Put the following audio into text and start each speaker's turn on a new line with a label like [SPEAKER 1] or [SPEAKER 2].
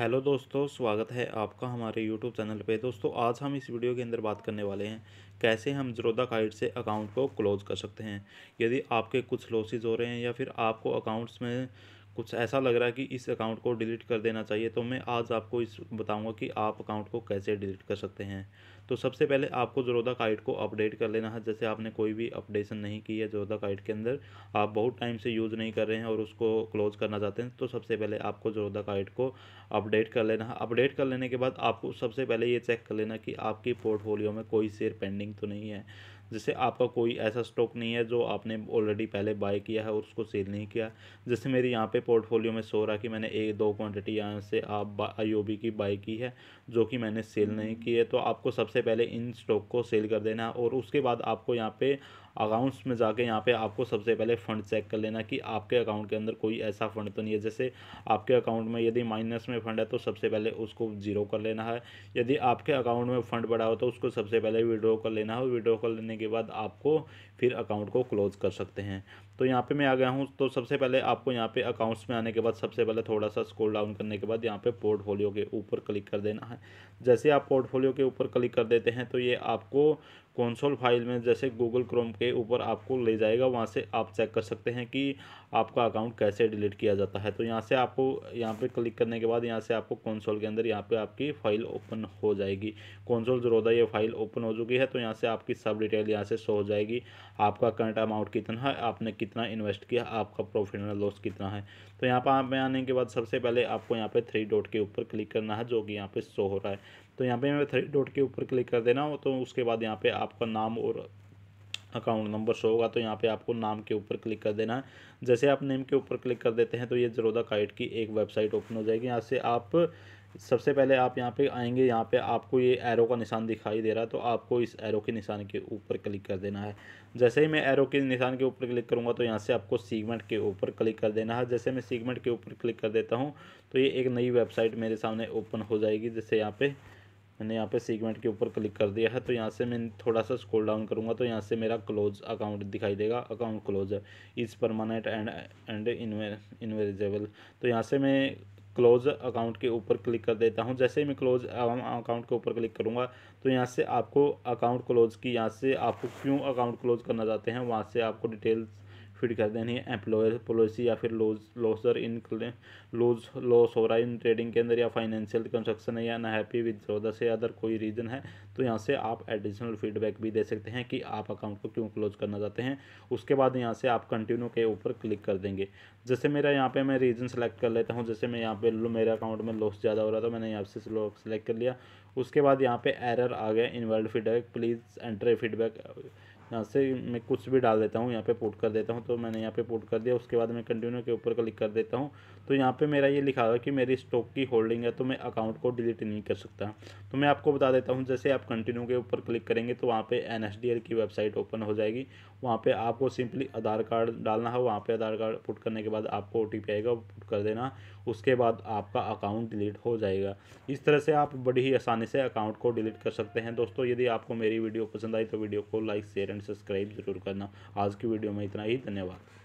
[SPEAKER 1] Hello दोस्तों स्वागत है आपका हमारे यूट्यूब चैनल पे दोस्तों आज हम इस वीडियो के अंदर बात करने वाले हैं कैसे हम जरोदा काइट से अकाउंट को क्लोज कर सकते हैं यदि आपके कुछ लॉसेज हो रहे हैं या फिर आपको अकाउंट्स में कुछ ऐसा लग रहा है कि इस अकाउंट को डिलीट कर देना चाहिए तो मैं आज आपको इस बताऊंगा कि आप अकाउंट को कैसे डिलीट कर सकते हैं तो सबसे पहले आपको जरोदा काइट को अपडेट कर लेना है जैसे आपने कोई भी अपडेशन नहीं की है जरोदा काइट के अंदर आप बहुत टाइम से यूज़ नहीं कर रहे हैं और उसको क्लोज करना चाहते हैं तो सबसे पहले आपको जरोदा काइट को अपडेट कर लेना है अपडेट कर लेने के बाद आपको सबसे पहले ये चेक कर लेना कि आपकी पोर्टफोलियो में कोई शेयर पेंडिंग तो नहीं है जैसे आपका कोई ऐसा स्टॉक नहीं है जो आपने ऑलरेडी पहले बाय किया है और उसको सेल नहीं किया जैसे मेरी यहाँ पे पोर्टफोलियो में सो रहा कि मैंने एक दो क्वांटिटी यहाँ से आप आईओबी की बाय की है जो कि मैंने सेल नहीं हम्म। की है तो आपको सबसे पहले इन स्टॉक को सेल कर देना है और उसके बाद आपको यहाँ पर अकाउंट्स में जाके यहाँ पे आपको सबसे पहले फ़ंड चेक कर लेना कि आपके अकाउंट के अंदर कोई ऐसा फ़ंड तो नहीं है जैसे आपके अकाउंट में यदि माइनस में फ़ंड है तो सबसे पहले उसको जीरो कर लेना है यदि आपके अकाउंट में फ़ंड बढ़ा हो तो उसको सबसे पहले विड्रॉ कर लेना है विड्रॉ कर लेने के बाद आपको फिर अकाउंट को क्लोज़ कर सकते हैं तो यहाँ पे मैं आ गया हूँ तो सबसे पहले आपको यहाँ पे अकाउंट्स में आने के बाद सबसे पहले थोड़ा सा स्क्रॉल डाउन करने के बाद यहाँ पे पोर्टफोलियो के ऊपर क्लिक कर देना है जैसे आप पोर्टफोलियो के ऊपर क्लिक कर देते हैं तो ये आपको कौनसोल फाइल में जैसे गूगल क्रोम के ऊपर आपको ले जाएगा वहाँ से आप चेक कर सकते हैं कि आपका अकाउंट कैसे डिलीट किया जाता है तो यहाँ से आपको यहाँ पे क्लिक करने के बाद यहाँ से आपको कौनसोल के अंदर यहाँ पे आपकी फ़ाइल ओपन हो जाएगी कौनसोल जरूर ये फाइल ओपन हो चुकी है तो यहाँ से आपकी सब डिटेल यहाँ से शो हो जाएगी आपका करंट अमाउंट कितना है आपने कितना इन्वेस्ट किया आपका प्रॉफिट एंड लॉस कितना है तो यहाँ पर आप में आने के बाद सबसे पहले आपको यहाँ पे थ्री डॉट के ऊपर क्लिक करना है जो कि यहाँ पे शो हो रहा है तो यहाँ पे मैं थ्री डॉट के ऊपर क्लिक कर देना हो तो उसके बाद यहाँ पे आपका नाम और अकाउंट नंबर शो होगा तो यहाँ पे आपको नाम के ऊपर क्लिक कर देना है जैसे आप नेम के ऊपर क्लिक कर देते हैं तो ये जरोदा काइट की एक वेबसाइट ओपन हो जाएगी यहाँ से आप सबसे पहले आप यहाँ पे आएंगे यहाँ पे आपको ये एरो का निशान दिखाई दे रहा है तो आपको इस एरो के निशान के ऊपर क्लिक कर देना है जैसे ही मैं एरो के निशान के ऊपर क्लिक करूँगा तो यहाँ से आपको सीगमेंट के ऊपर क्लिक कर देना है जैसे मैं सीगमेंट के ऊपर क्लिक कर देता हूँ तो ये एक नई वेबसाइट मेरे सामने ओपन हो जाएगी जैसे यहाँ पर मैंने यहाँ पे सीगमेंट के ऊपर क्लिक कर दिया है तो यहाँ से मैं थोड़ा सा स्क्रॉल डाउन करूँगा तो यहाँ से मेरा क्लोज अकाउंट दिखाई देगा अकाउंट क्लोज है is permanent and and irreversible तो यहाँ से मैं क्लोज अकाउंट के ऊपर क्लिक कर देता हूँ जैसे ही मैं क्लोज अकाउंट के ऊपर क्लिक करूँगा तो यहाँ से आपको अकाउंट क्लोज की यहाँ से आपको क्यों अकाउंट क्लोज करना चाहते हैं वहाँ से आपको डिटेल्स फिट कर देनी है एम्प्लॉयर पॉलिसी या फिर लॉज लॉसर इन लॉज लॉस हो रहा है इन ट्रेडिंग के अंदर या फाइनेंशियल कंस्ट्रक्शन है या ना हैप्पी विद जोदा से अदर कोई रीज़न है तो यहाँ से आप एडिशनल फीडबैक भी दे सकते हैं कि आप अकाउंट को क्यों क्लोज करना चाहते हैं उसके बाद यहाँ से आप कंटिन्यू के ऊपर क्लिक कर देंगे जैसे मेरा यहाँ पे मैं रीज़न सेलेक्ट कर लेता हूँ जैसे मैं यहाँ पे मेरे अकाउंट में लॉस ज़्यादा हो रहा था मैंने यहाँ से सेलेक्ट कर लिया उसके बाद यहाँ पे एरर आ गया invalid feedback please enter feedback यहाँ से मैं कुछ भी डाल देता हूँ यहाँ पे पुट कर देता हूँ तो मैंने यहाँ पे पुट कर दिया उसके बाद मैं कंटिन्यू के ऊपर क्लिक कर देता हूँ तो यहाँ पे मेरा ये लिखा हुआ कि मेरी स्टॉक की होल्डिंग है तो मैं अकाउंट को डिलीट नहीं कर सकता तो मैं आपको बता देता हूँ जैसे आप कंटिन्यू के ऊपर क्लिक करेंगे तो वहाँ पर एन की वेबसाइट ओपन हो जाएगी वहाँ पर आपको सिंपली आधार कार्ड डालना है वहाँ पर आधार कार्ड पुट करने के बाद आपको ओ आएगा पुट कर देना उसके बाद आपका अकाउंट डिलीट हो जाएगा इस तरह से आप बड़ी ही आसानी से अकाउंट को डिलीट कर सकते हैं दोस्तों यदि आपको मेरी वीडियो पसंद आई तो वीडियो को लाइक शेयर एंड सब्सक्राइब जरूर करना आज की वीडियो में इतना ही धन्यवाद